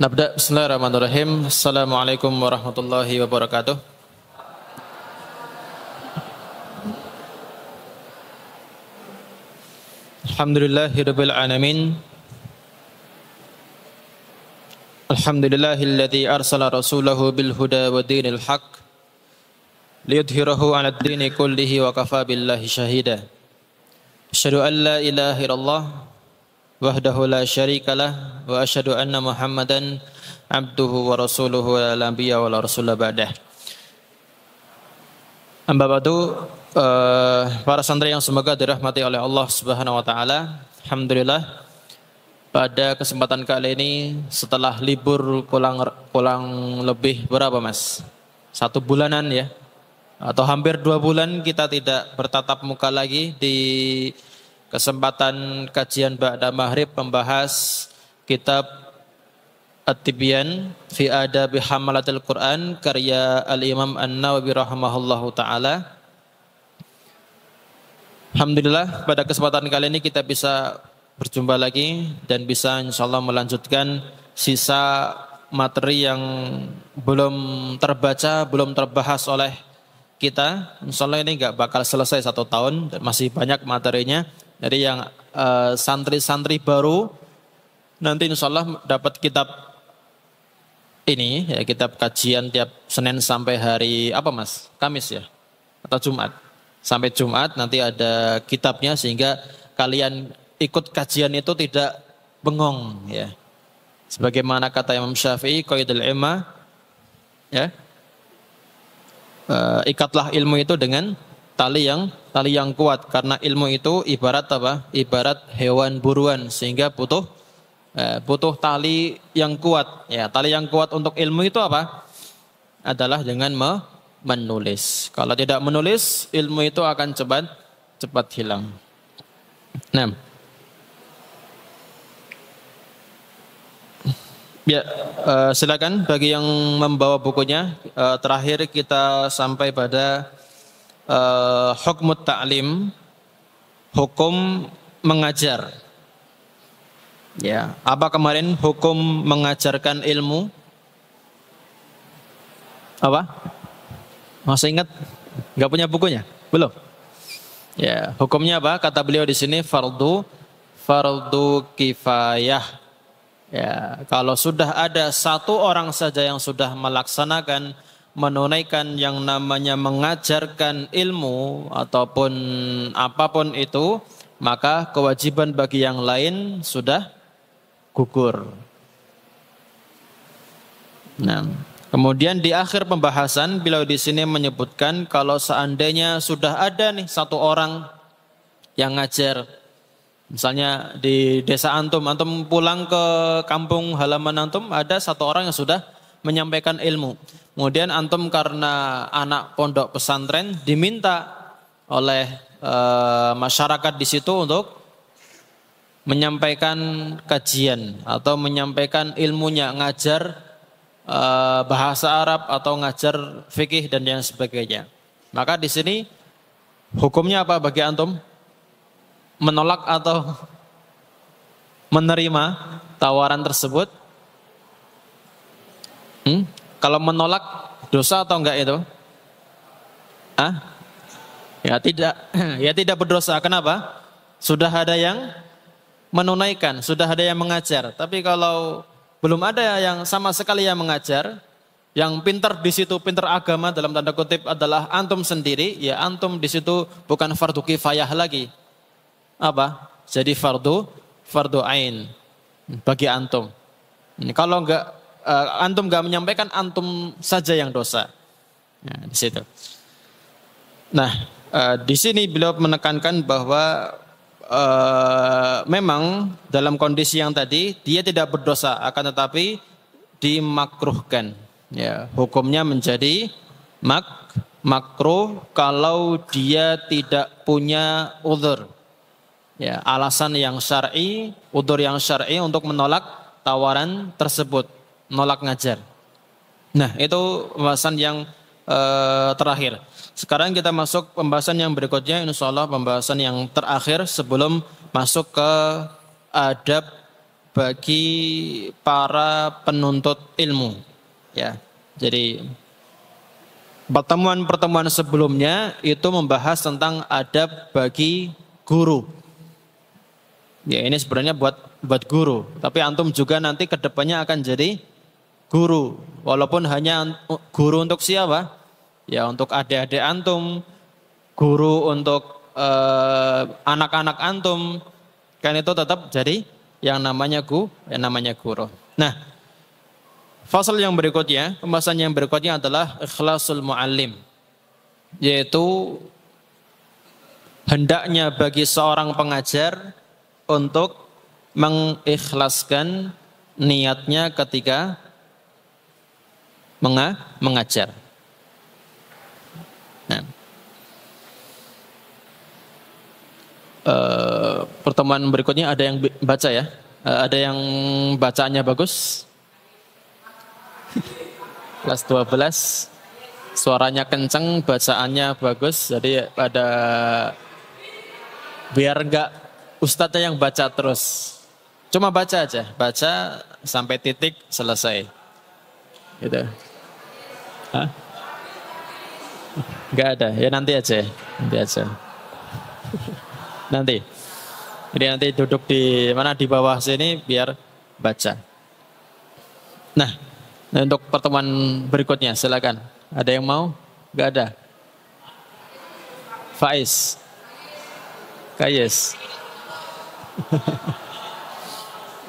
Nabda Bismillahirrahmanirrahim. Assalamualaikum warahmatullahi wabarakatuh. Alhamdulillahirabbil alamin. Alhamdulillahilladzi arsala rasulahu bil huda wa dinil haqq liyudhhirahu 'alad dini kullihi wa kafa billahi shahida. Asyhadu an la ilaha illallah wahdahu la lah wa asyhadu anna Muhammadan abduhu wa rasuluhu wa la nabiyya wa la ba'dah. Amba badu eh, para santri yang semoga dirahmati oleh Allah Subhanahu wa taala. Alhamdulillah pada kesempatan kali ini setelah libur pulang pulang lebih berapa Mas? Satu bulanan ya atau hampir dua bulan kita tidak bertatap muka lagi di kesempatan kajian Ba'da Maghrib membahas kitab At-Tibyan fi Adabi Hamalatil Quran karya Al-Imam An-Nawawi rahimahullahu taala. Alhamdulillah pada kesempatan kali ini kita bisa berjumpa lagi dan bisa Insya Allah melanjutkan sisa materi yang belum terbaca, belum terbahas oleh kita. Insya Allah ini nggak bakal selesai satu tahun, dan masih banyak materinya. Jadi yang eh, santri-santri uh, baru nanti insya Allah dapat kitab ini ya kitab kajian tiap Senin sampai hari apa Mas? Kamis ya atau Jumat. Sampai Jumat nanti ada kitabnya sehingga kalian ikut kajian itu tidak bengong ya. Sebagaimana kata Imam Syafi'i qaidul ilma ya. Uh, ikatlah ilmu itu dengan tali yang tali yang kuat karena ilmu itu ibarat apa? Ibarat hewan buruan sehingga butuh eh, butuh tali yang kuat. Ya, tali yang kuat untuk ilmu itu apa? Adalah dengan me menulis. Kalau tidak menulis, ilmu itu akan cepat cepat hilang. Nah. Ya, uh, silakan bagi yang membawa bukunya. Uh, terakhir kita sampai pada uh, hukmut ta'lim hukum mengajar ya apa kemarin hukum mengajarkan ilmu apa masih ingat nggak punya bukunya belum ya hukumnya apa kata beliau di sini fardu fardu kifayah ya kalau sudah ada satu orang saja yang sudah melaksanakan menunaikan yang namanya mengajarkan ilmu ataupun apapun itu, maka kewajiban bagi yang lain sudah gugur. Nah, kemudian di akhir pembahasan beliau di sini menyebutkan kalau seandainya sudah ada nih satu orang yang ngajar misalnya di desa antum antum pulang ke kampung halaman antum ada satu orang yang sudah menyampaikan ilmu. Kemudian antum karena anak pondok pesantren diminta oleh e, masyarakat di situ untuk menyampaikan kajian atau menyampaikan ilmunya, ngajar e, bahasa Arab atau ngajar fikih dan yang sebagainya. Maka di sini hukumnya apa bagi antum? Menolak atau menerima tawaran tersebut? Hmm? Kalau menolak dosa atau enggak itu? Ah? Ya tidak, ya tidak berdosa. Kenapa? Sudah ada yang menunaikan, sudah ada yang mengajar. Tapi kalau belum ada yang sama sekali yang mengajar, yang pintar di situ, pintar agama dalam tanda kutip adalah antum sendiri, ya antum di situ bukan fardu kifayah lagi. Apa? Jadi fardu fardu ain bagi antum. Kalau enggak uh, antum gak menyampaikan antum saja yang dosa. Nah, di situ. Nah, uh, di sini beliau menekankan bahwa uh, memang dalam kondisi yang tadi dia tidak berdosa, akan tetapi dimakruhkan. Ya, hukumnya menjadi mak makruh kalau dia tidak punya udur Ya, alasan yang syar'i, udur yang syar'i untuk menolak tawaran tersebut nolak ngajar. Nah, itu pembahasan yang uh, terakhir. Sekarang kita masuk pembahasan yang berikutnya, insya Allah pembahasan yang terakhir sebelum masuk ke adab bagi para penuntut ilmu. Ya, jadi pertemuan-pertemuan sebelumnya itu membahas tentang adab bagi guru. Ya, ini sebenarnya buat buat guru, tapi antum juga nanti kedepannya akan jadi guru, walaupun hanya guru untuk siapa? Ya untuk adik-adik antum, guru untuk eh, anak-anak eh, antum, kan itu tetap jadi yang namanya ku, yang namanya guru. Nah, fasal yang berikutnya, pembahasan yang berikutnya adalah ikhlasul muallim, yaitu hendaknya bagi seorang pengajar untuk mengikhlaskan niatnya ketika menga mengajar. Nah. E, pertemuan berikutnya ada yang baca ya? E, ada yang bacanya bagus? Kelas 12 suaranya kenceng, bacaannya bagus. Jadi ada biar enggak ustadznya yang baca terus. Cuma baca aja, baca sampai titik selesai. Gitu nggak Enggak ada. Ya nanti aja. Nanti aja. Nanti. Jadi nanti duduk di mana di bawah sini biar baca. Nah, untuk pertemuan berikutnya silakan. Ada yang mau? Enggak ada. Faiz. Kayes.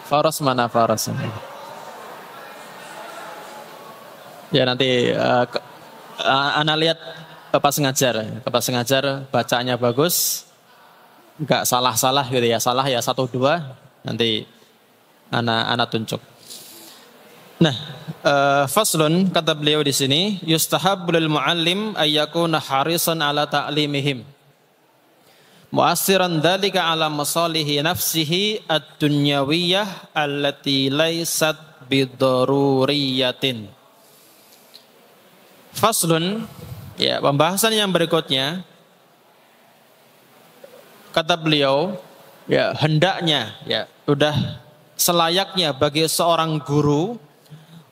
Faros mana Faros? Mana? Ya nanti uh, ke, eh, lihat Bapak ngajar, Bapak ngajar bacanya bagus, nggak salah-salah gitu ya, salah ya satu dua, nanti anak-anak tunjuk. Nah, uh, faslun kata beliau di sini, lil muallim ayyakuna harisan ala ta'limihim. Mu'assiran dhalika ala masalihi nafsihi ad-dunyawiyah allati laysat bidaruriyatin. Faslun, ya pembahasan yang berikutnya kata beliau ya hendaknya ya sudah selayaknya bagi seorang guru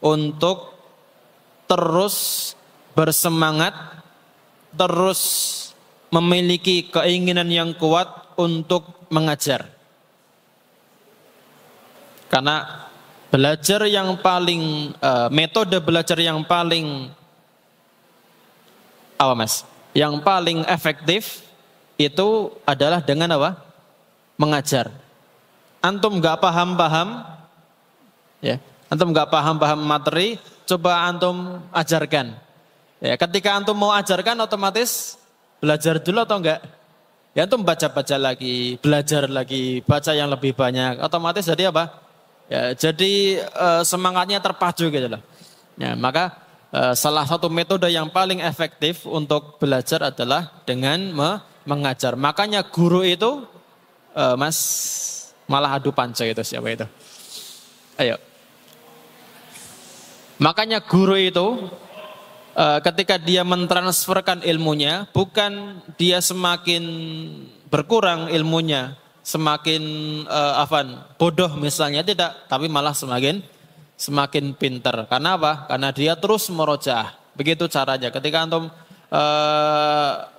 untuk terus bersemangat terus memiliki keinginan yang kuat untuk mengajar karena belajar yang paling eh, metode belajar yang paling apa mas? Yang paling efektif itu adalah dengan apa? Mengajar. Antum nggak paham-paham, ya. Antum nggak paham-paham materi, coba antum ajarkan. Ya, ketika antum mau ajarkan otomatis belajar dulu atau enggak? Ya antum baca-baca lagi, belajar lagi, baca yang lebih banyak. Otomatis jadi apa? Ya, jadi e, semangatnya terpacu gitu loh. Ya, maka Eh, salah satu metode yang paling efektif untuk belajar adalah dengan me mengajar. Makanya guru itu uh, Mas malah adu panca itu siapa itu? Ayo. Makanya guru itu uh, ketika dia mentransferkan ilmunya bukan dia semakin berkurang ilmunya, semakin uh, afan bodoh misalnya tidak, tapi malah semakin semakin pinter. Karena apa? Karena dia terus merojah. Begitu caranya. Ketika antum e,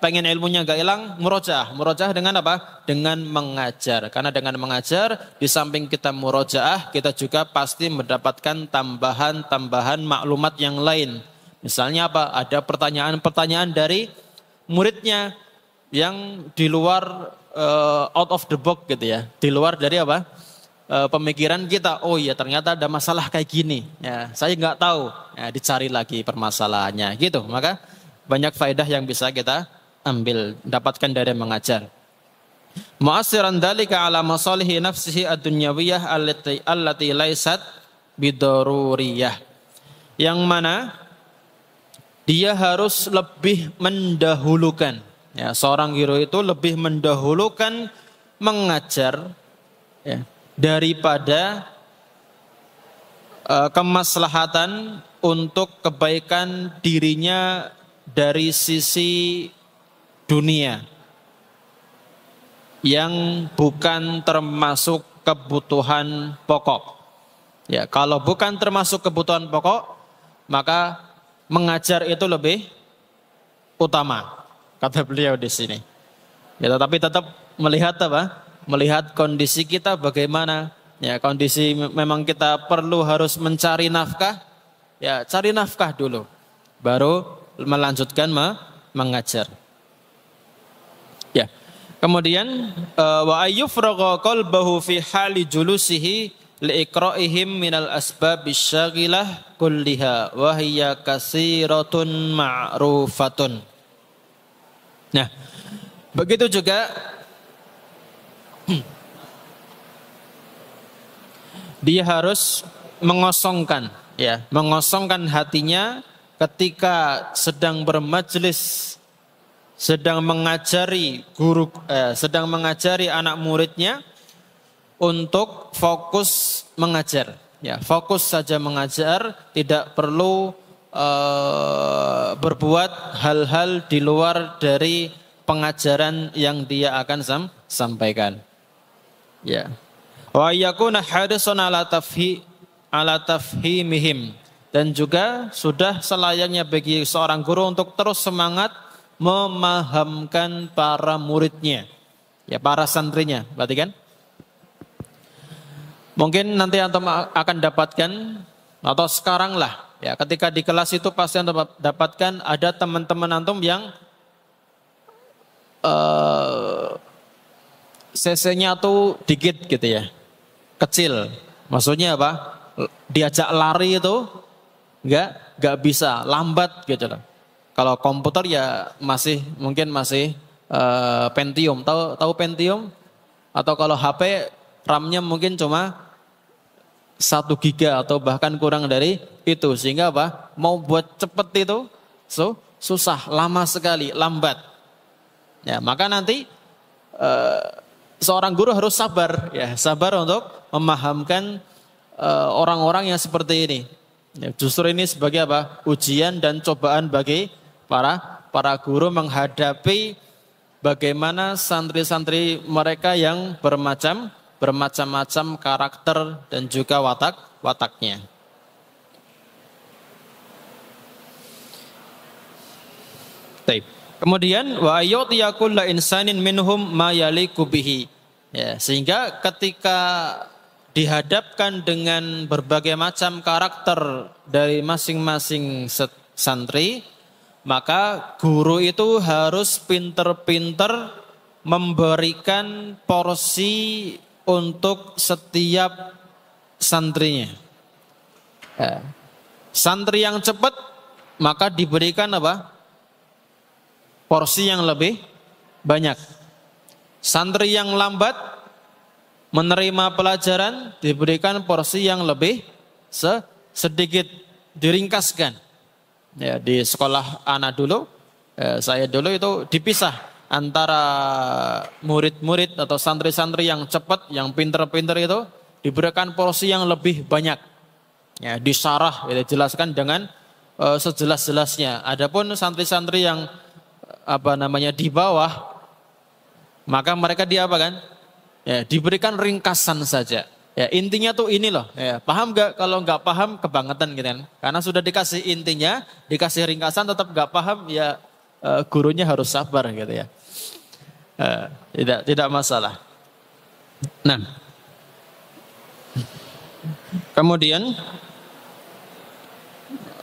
pengen ilmunya gak hilang, merojah. Merojah dengan apa? Dengan mengajar. Karena dengan mengajar, di samping kita merojah, kita juga pasti mendapatkan tambahan-tambahan maklumat yang lain. Misalnya apa? Ada pertanyaan-pertanyaan dari muridnya yang di luar e, out of the box gitu ya, di luar dari apa? Eh, pemikiran kita, oh iya ternyata ada masalah kayak gini, ya, saya nggak tahu, ya, dicari lagi permasalahannya, gitu. Maka banyak faedah yang bisa kita ambil, dapatkan dari mengajar. Mu'asiran dalika ala masalihi nafsihi ad-dunyawiyah allati laisat bidaruriyah. Yang mana dia harus lebih mendahulukan. Ya, seorang guru itu lebih mendahulukan mengajar ya, daripada uh, kemaslahatan untuk kebaikan dirinya dari sisi dunia yang bukan termasuk kebutuhan pokok. Ya, kalau bukan termasuk kebutuhan pokok, maka mengajar itu lebih utama, kata beliau di sini. Ya, tetapi tetap melihat apa? melihat kondisi kita bagaimana. Ya, kondisi memang kita perlu harus mencari nafkah. Ya, cari nafkah dulu. Baru melanjutkan mengajar. Ya. Kemudian eh, wa ayyufraqa qalbahu fi hali julusihi liiqra'ihim minal asbabi syaghilah kulliha wa hiya katsiratun ma'rufatun. Nah, begitu juga Hmm. Dia harus mengosongkan ya, mengosongkan hatinya ketika sedang bermajelis sedang mengajari guru eh, sedang mengajari anak muridnya untuk fokus mengajar ya fokus saja mengajar tidak perlu eh, berbuat hal-hal di luar dari pengajaran yang dia akan sam sampaikan Ya. Wa yakuna harisun ala tafhi ala tafhimihim dan juga sudah selayaknya bagi seorang guru untuk terus semangat memahamkan para muridnya. Ya, para santrinya, berarti kan? Mungkin nanti antum akan dapatkan atau sekarang lah ya ketika di kelas itu pasti antum dapatkan ada teman-teman antum yang uh, cc-nya tuh dikit gitu ya. Kecil. Maksudnya apa? Diajak lari itu enggak enggak bisa, lambat gitu loh. Kalau komputer ya masih mungkin masih uh, Pentium. Tahu tahu Pentium? Atau kalau HP RAM-nya mungkin cuma satu giga atau bahkan kurang dari itu sehingga apa mau buat cepet itu so susah lama sekali lambat ya maka nanti uh, seorang guru harus sabar ya, sabar untuk memahamkan eh, orang-orang uh, yang seperti ini. Ya, justru ini sebagai apa? ujian dan cobaan bagi para para guru menghadapi bagaimana santri-santri mereka yang bermacam bermacam-macam karakter dan juga watak wataknya. Tape. Kemudian wa yutiyakul la insanin minhum ma yaliku bihi. Ya, sehingga ketika dihadapkan dengan berbagai macam karakter dari masing-masing santri, maka guru itu harus pinter-pinter memberikan porsi untuk setiap santrinya. Ya. Santri yang cepat maka diberikan apa? porsi yang lebih banyak. Santri yang lambat menerima pelajaran diberikan porsi yang lebih sedikit diringkaskan. Ya, di sekolah anak dulu, eh, saya dulu itu dipisah antara murid-murid atau santri-santri yang cepat, yang pinter-pinter itu diberikan porsi yang lebih banyak. Ya, disarah, ya, dijelaskan dengan uh, sejelas-jelasnya. Adapun santri-santri yang apa namanya di bawah, maka mereka di apa kan? Ya, diberikan ringkasan saja. Ya, intinya tuh ini loh. Ya, paham gak? Kalau nggak paham kebangetan gitu kan. Karena sudah dikasih intinya, dikasih ringkasan tetap nggak paham ya eh, gurunya harus sabar gitu ya. Eh, tidak tidak masalah. Nah. Kemudian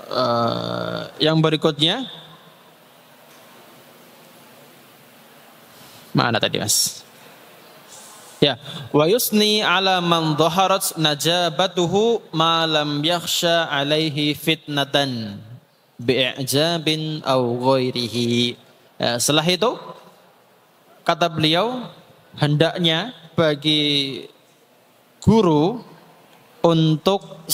uh, yang berikutnya Mana tadi mas? Ya, wa yusni ala man dhaharat najabatuhu ma lam yakhsha alaihi fitnatan bi'ijabin aw ghairihi. Ya, setelah itu kata beliau hendaknya bagi guru untuk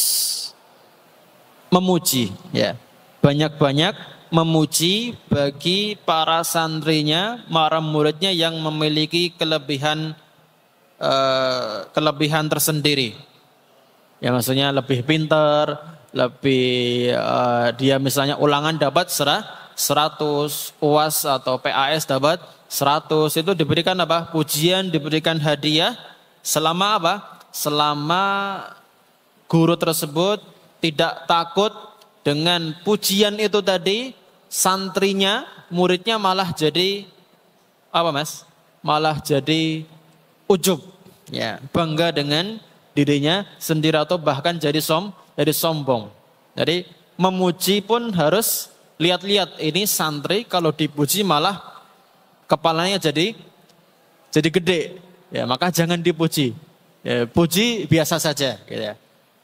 memuji ya banyak-banyak memuji bagi para santrinya, para muridnya yang memiliki kelebihan uh, kelebihan tersendiri. Ya maksudnya lebih pintar, lebih uh, dia misalnya ulangan dapat serah 100, UAS atau PAS dapat 100 itu diberikan apa? Pujian, diberikan hadiah selama apa? Selama guru tersebut tidak takut dengan pujian itu tadi santrinya, muridnya malah jadi apa mas? Malah jadi ujub, ya bangga dengan dirinya sendiri atau bahkan jadi som, jadi sombong. Jadi memuji pun harus lihat-lihat ini santri kalau dipuji malah kepalanya jadi jadi gede. Ya maka jangan dipuji. Ya, puji biasa saja, gitu ya.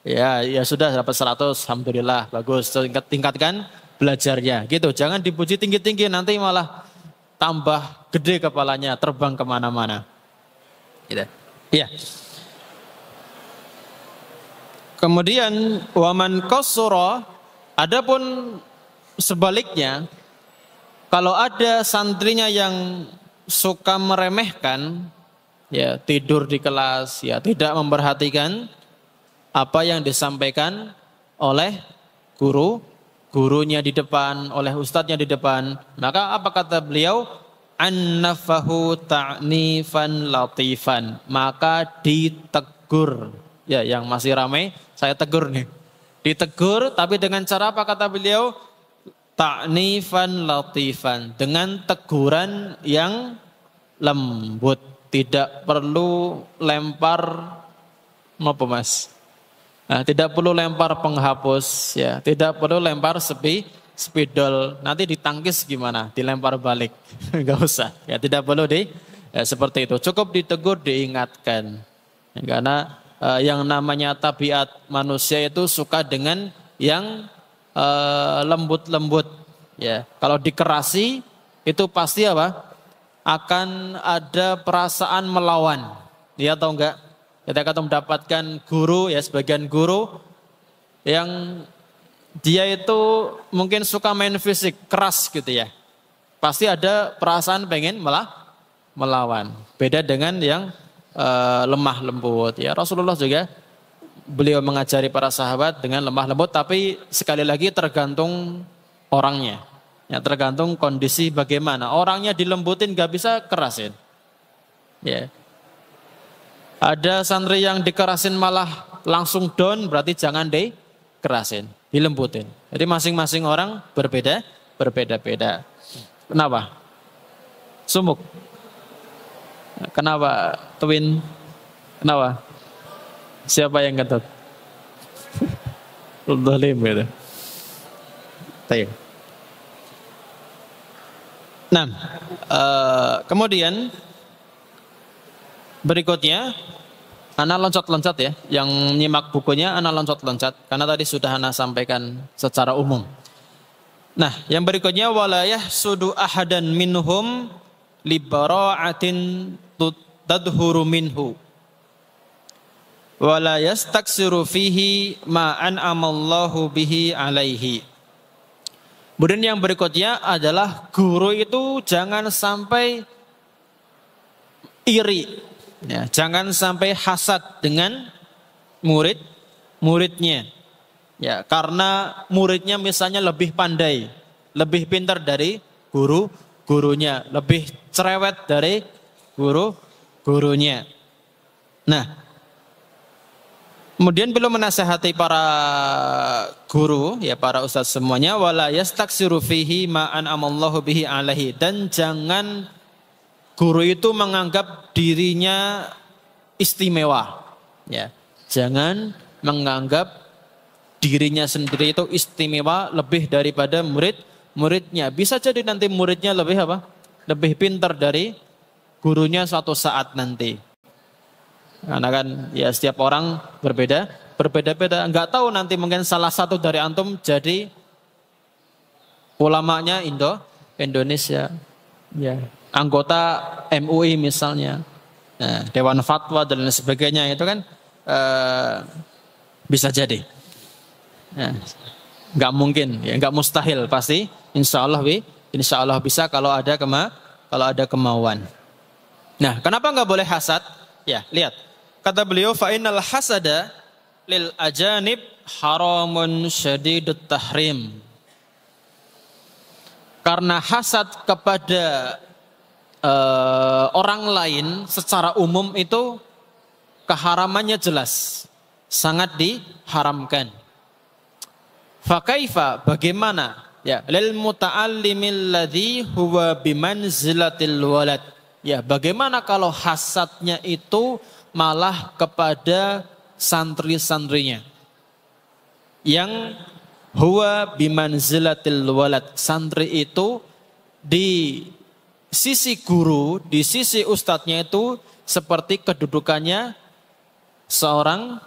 Ya, ya sudah dapat 100, alhamdulillah, bagus. Tingkat tingkatkan belajarnya gitu. Jangan dipuji tinggi-tinggi nanti malah tambah gede kepalanya terbang kemana-mana. Gitu. Ya. Kemudian waman kosuro, adapun sebaliknya, kalau ada santrinya yang suka meremehkan, ya tidur di kelas, ya tidak memperhatikan apa yang disampaikan oleh guru gurunya di depan, oleh ustadznya di depan, maka apa kata beliau? Annafahu ta'nifan latifan. Maka ditegur. Ya, yang masih ramai, saya tegur nih. Ditegur, tapi dengan cara apa kata beliau? Ta'nifan latifan. Dengan teguran yang lembut. Tidak perlu lempar, apa mas? Nah, tidak perlu lempar penghapus, ya. Tidak perlu lempar sepi, spidol. Nanti ditangkis gimana? Dilempar balik, nggak usah. Ya, tidak perlu di ya, seperti itu. Cukup ditegur, diingatkan. Ya, karena eh, yang namanya tabiat manusia itu suka dengan yang eh, lembut-lembut. Eh, ya, kalau dikerasi itu pasti apa? Akan ada perasaan melawan. Ya atau enggak? Ya, Kita akan mendapatkan guru ya sebagian guru yang dia itu mungkin suka main fisik keras gitu ya pasti ada perasaan pengen malah melawan beda dengan yang e, lemah lembut ya Rasulullah juga beliau mengajari para sahabat dengan lemah lembut tapi sekali lagi tergantung orangnya ya tergantung kondisi bagaimana orangnya dilembutin gak bisa kerasin ya ada santri yang dikerasin malah langsung down, berarti jangan dikerasin, dilembutin. Jadi masing-masing orang berbeda, berbeda-beda. Kenapa? Sumuk. Kenapa twin? Kenapa? Siapa yang kentut? Udah gitu. Tayo. Nah, uh, kemudian Berikutnya, anak loncat-loncat ya, yang nyimak bukunya anak loncat-loncat karena tadi sudah Ana sampaikan secara umum. Nah, yang berikutnya walayah sudu ahadan minhum libara'atin tadhuru minhu. Wala yastaksiru fihi ma bihi alaihi. Kemudian yang berikutnya adalah guru itu jangan sampai iri Ya, jangan sampai hasad dengan murid muridnya. Ya, karena muridnya misalnya lebih pandai, lebih pintar dari guru gurunya, lebih cerewet dari guru gurunya. Nah, Kemudian belum menasehati para guru ya para ustadz semuanya wala yastaksiru fihi ma'an bihi alaihi dan jangan Guru itu menganggap dirinya istimewa. Ya. Jangan menganggap dirinya sendiri itu istimewa lebih daripada murid-muridnya. Bisa jadi nanti muridnya lebih apa? Lebih pintar dari gurunya suatu saat nanti. Karena kan ya setiap orang berbeda, berbeda-beda. Nggak tahu nanti mungkin salah satu dari antum jadi ulamanya Indo Indonesia. Ya anggota MUI misalnya, nah, Dewan Fatwa dan lain sebagainya itu kan uh, bisa jadi. Nah, nggak mungkin, ya nggak mustahil pasti. Insya Allah, wi, insya Allah bisa kalau ada kema, kalau ada kemauan. Nah, kenapa nggak boleh hasad? Ya, lihat kata beliau, fainal hasada lil ajanib haramun syadidut tahrim. Karena hasad kepada uh, orang lain secara umum itu keharamannya jelas, sangat diharamkan. Fakaifa bagaimana? Ya, lil muta'allimil ladzi huwa bimanzilatil walad. Ya, bagaimana kalau hasadnya itu malah kepada santri-santrinya? Yang huwa bimanzilatil walad. Santri itu di sisi guru, di sisi ustadznya itu seperti kedudukannya seorang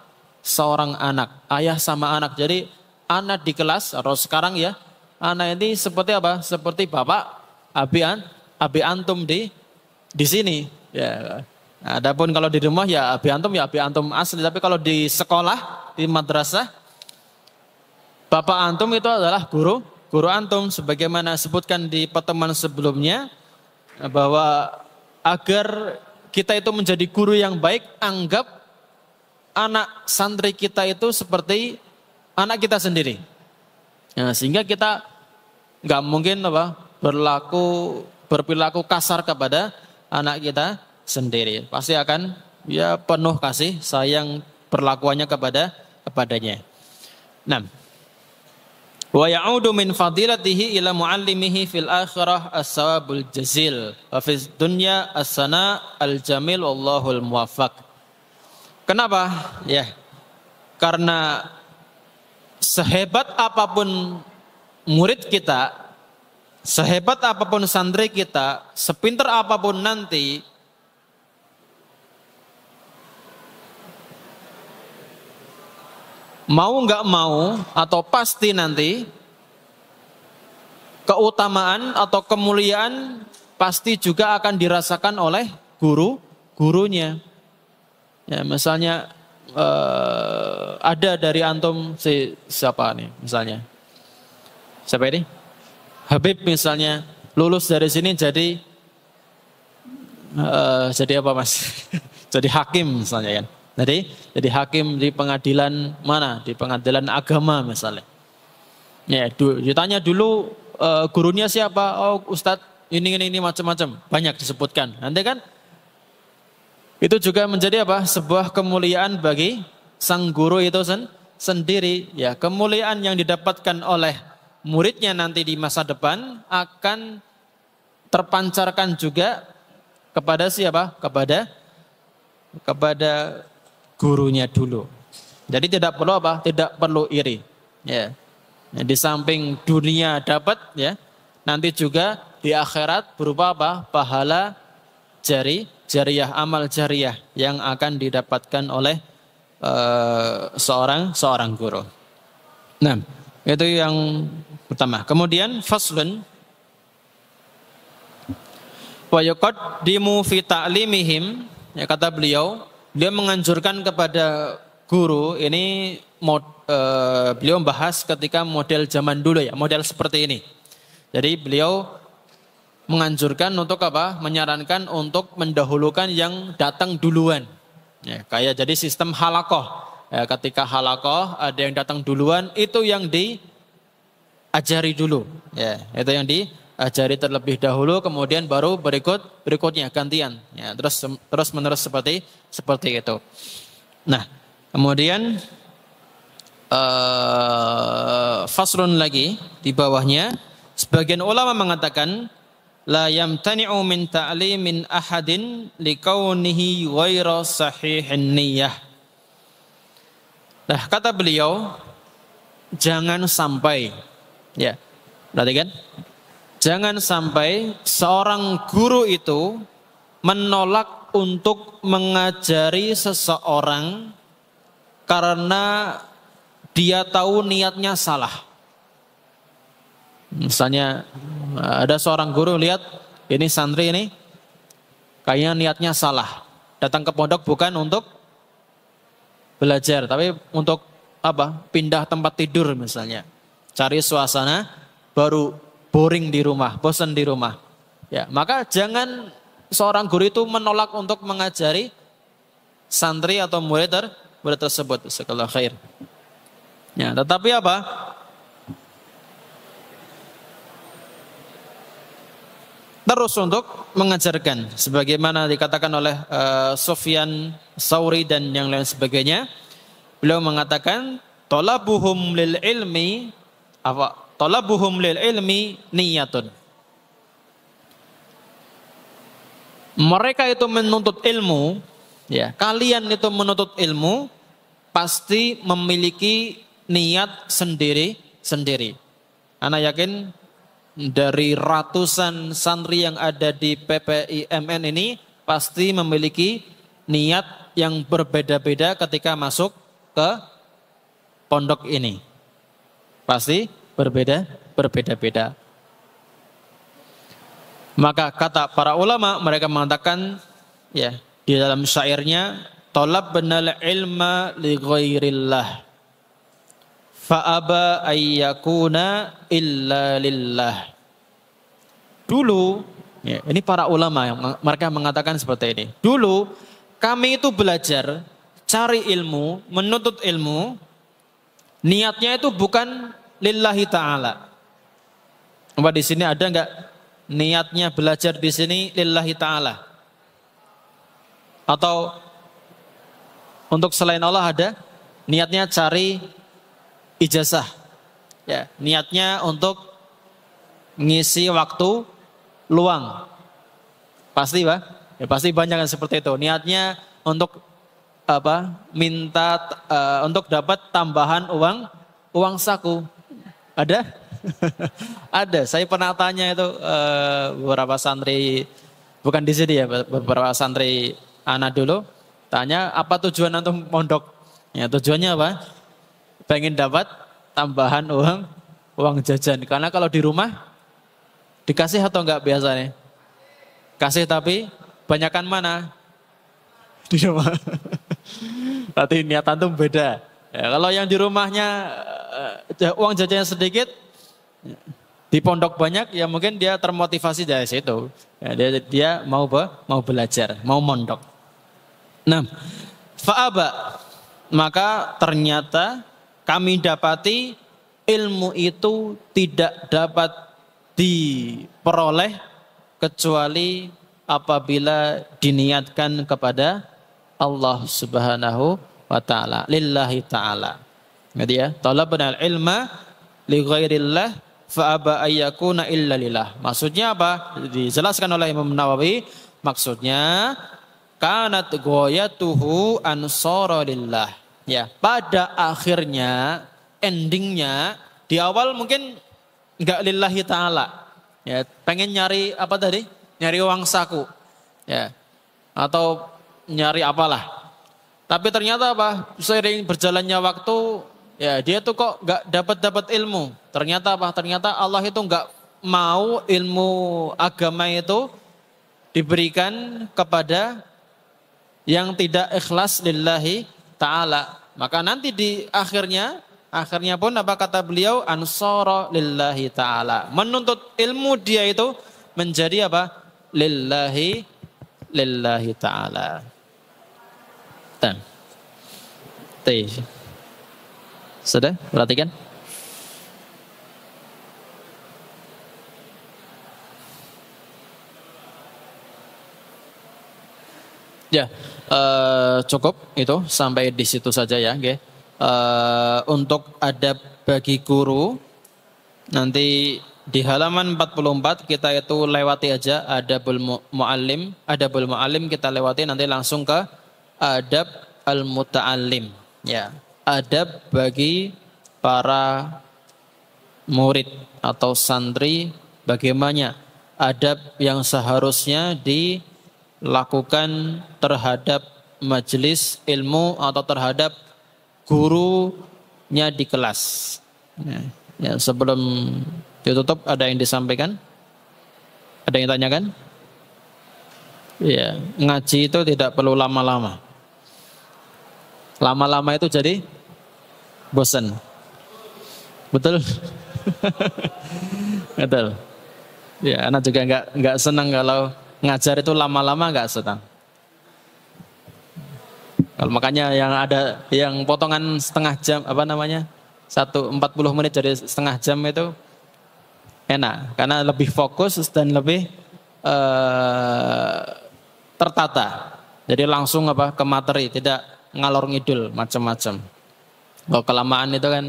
seorang anak, ayah sama anak. Jadi anak di kelas atau sekarang ya, anak ini seperti apa? Seperti bapak, abi an, abi antum di di sini. Ya. Adapun kalau di rumah ya abi antum ya abi antum asli, tapi kalau di sekolah, di madrasah bapak antum itu adalah guru, guru antum sebagaimana sebutkan di pertemuan sebelumnya bahwa agar kita itu menjadi guru yang baik, anggap anak santri kita itu seperti anak kita sendiri. Nah, sehingga kita nggak mungkin apa berlaku berperilaku kasar kepada anak kita sendiri. Pasti akan ya penuh kasih sayang perlakuannya kepada kepadanya. Nah, wa ya'udu min fadilatihi ila muallimihi fil akhirah as-sawabul jazil wa fis dunya as-sana al-jamil wallahu al muwaffaq. Kenapa? Ya. Karena sehebat apapun murid kita, sehebat apapun santri kita, sepinter apapun nanti, mau nggak mau atau pasti nanti keutamaan atau kemuliaan pasti juga akan dirasakan oleh guru gurunya. Ya, misalnya uh, ada dari antum si siapa nih misalnya? Siapa ini? Habib misalnya lulus dari sini jadi uh, jadi apa Mas? jadi hakim misalnya kan. Ya jadi, jadi hakim di pengadilan mana? Di pengadilan agama misalnya. Ya, du, ditanya dulu uh, gurunya siapa? Oh, Ustadz ini ini ini macam-macam, banyak disebutkan. Nanti kan itu juga menjadi apa? Sebuah kemuliaan bagi sang guru itu sen sendiri. Ya, kemuliaan yang didapatkan oleh muridnya nanti di masa depan akan terpancarkan juga kepada siapa? Kepada kepada gurunya dulu. Jadi tidak perlu apa? Tidak perlu iri. Ya. Nah, di samping dunia dapat ya, nanti juga di akhirat berupa apa? Pahala jari jariah amal jariah yang akan didapatkan oleh uh, seorang seorang guru. Nah, itu yang pertama. Kemudian faslun wa yuqaddimu fi ta'limihim ya kata beliau beliau menganjurkan kepada guru ini mod, e, beliau membahas ketika model zaman dulu ya, model seperti ini. Jadi beliau menganjurkan untuk apa? Menyarankan untuk mendahulukan yang datang duluan. Ya, kayak jadi sistem halakoh. Ya, ketika halakoh ada yang datang duluan, itu yang diajari dulu. Ya, itu yang di ajari eh, terlebih dahulu kemudian baru berikut berikutnya gantian ya terus terus menerus seperti seperti itu nah kemudian uh, eh, faslun lagi di bawahnya sebagian ulama mengatakan la yamtani'u min ta'limin ahadin likaunihi ghairu sahihin niyyah nah kata beliau jangan sampai ya berarti kan Jangan sampai seorang guru itu menolak untuk mengajari seseorang karena dia tahu niatnya salah. Misalnya ada seorang guru lihat ini santri ini kayaknya niatnya salah. Datang ke pondok bukan untuk belajar, tapi untuk apa? Pindah tempat tidur misalnya. Cari suasana baru boring di rumah, bosan di rumah. Ya, maka jangan seorang guru itu menolak untuk mengajari santri atau murid, ter, murid tersebut. Sekolah khair. Ya, tetapi apa? terus untuk mengajarkan sebagaimana dikatakan oleh uh, eh, Sofyan Sauri dan yang lain sebagainya beliau mengatakan tolabuhum lil ilmi apa talabuhum lil ilmi niyatun. Mereka itu menuntut ilmu, ya. Kalian itu menuntut ilmu pasti memiliki niat sendiri-sendiri. Anak yakin dari ratusan santri yang ada di PPIMN ini pasti memiliki niat yang berbeda-beda ketika masuk ke pondok ini. Pasti berbeda berbeda-beda. Maka kata para ulama mereka mengatakan ya di dalam syairnya tolab benal ilma li ghairillah fa'aba ayyakuna illa lillah. Dulu ya, ini para ulama yang mereka mengatakan seperti ini. Dulu kami itu belajar cari ilmu, menuntut ilmu niatnya itu bukan lillahi taala. Mbak di sini ada nggak niatnya belajar di sini lillahi taala? Atau untuk selain Allah ada niatnya cari ijazah. Ya, niatnya untuk mengisi waktu luang. Pasti, Pak? Ya pasti banyak yang seperti itu. Niatnya untuk apa? Minta uh, untuk dapat tambahan uang uang saku. Ada? ada. Saya pernah tanya itu uh, beberapa santri bukan di sini ya, beberapa santri anak dulu tanya apa tujuan untuk mondok? Ya, tujuannya apa? Pengen dapat tambahan uang uang jajan. Karena kalau di rumah dikasih atau enggak biasanya? Kasih tapi banyakan mana? Di rumah. Berarti niatan tuh beda. Ya, kalau yang di rumahnya uh, uang jajannya sedikit, di pondok banyak, ya mungkin dia termotivasi dari situ. Ya, dia, dia mau be, mau belajar, mau mondok. Nah, faaba maka ternyata kami dapati ilmu itu tidak dapat diperoleh kecuali apabila diniatkan kepada Allah Subhanahu wa ta'ala lillahi ta'ala jadi ya talabna ilma li ghairillah fa aba ayyakuna illa lillah maksudnya apa dijelaskan oleh Imam Nawawi maksudnya kanat an ansara lillah ya pada akhirnya endingnya di awal mungkin nggak lillahi taala ya pengen nyari apa tadi nyari uang saku ya atau nyari apalah tapi ternyata apa? Sering berjalannya waktu, ya dia tuh kok nggak dapat dapat ilmu. Ternyata apa? Ternyata Allah itu nggak mau ilmu agama itu diberikan kepada yang tidak ikhlas lillahi taala. Maka nanti di akhirnya akhirnya pun apa kata beliau ansara lillahi taala. Menuntut ilmu dia itu menjadi apa? lillahi lillahi taala. Hasan. T. Sudah? Perhatikan. Ya, uh, cukup itu sampai di situ saja ya, okay. uh, eh, Untuk ada bagi guru nanti di halaman 44 kita itu lewati aja adabul mu'alim, adabul mu'alim kita lewati nanti langsung ke adab al-muta'allim ya adab bagi para murid atau santri bagaimana adab yang seharusnya dilakukan terhadap majelis ilmu atau terhadap gurunya di kelas. Ya, ya sebelum ditutup ada yang disampaikan? Ada yang tanyakan? Ya, ngaji itu tidak perlu lama-lama. Lama-lama itu jadi bosen. Betul? Betul. Ya, anak juga nggak nggak senang kalau ngajar itu lama-lama nggak senang. Kalau makanya yang ada yang potongan setengah jam apa namanya satu empat puluh menit jadi setengah jam itu enak karena lebih fokus dan lebih eh, tertata. Jadi langsung apa ke materi, tidak ngalor ngidul macam-macam. Kalau kelamaan itu kan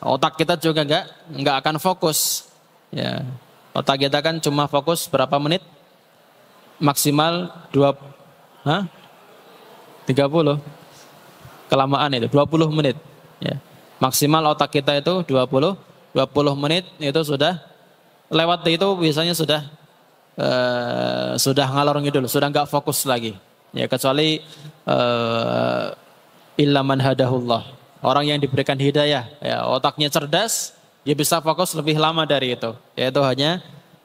otak kita juga nggak nggak akan fokus. Ya. Otak kita kan cuma fokus berapa menit? Maksimal dua ha? 30. Kelamaan itu 20 menit. Ya. Maksimal otak kita itu 20 20 menit itu sudah lewat itu biasanya sudah uh, sudah ngalor ngidul, sudah nggak fokus lagi. Ya kecuali uh, eh, ilhaman hadahullah. Orang yang diberikan hidayah, ya, otaknya cerdas, dia bisa fokus lebih lama dari itu. Ya itu hanya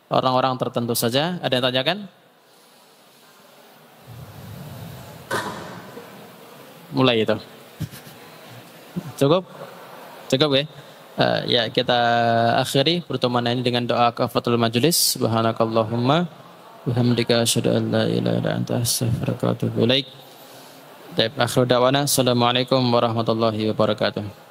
orang-orang tertentu saja. Ada yang tanyakan? Mulai itu. Cukup? Cukup ya? Uh, ya kita akhiri pertemuan ini dengan doa kafatul Majlis, Subhanakallahumma asyhadu an la Assalamualaikum warahmatullahi wabarakatuh.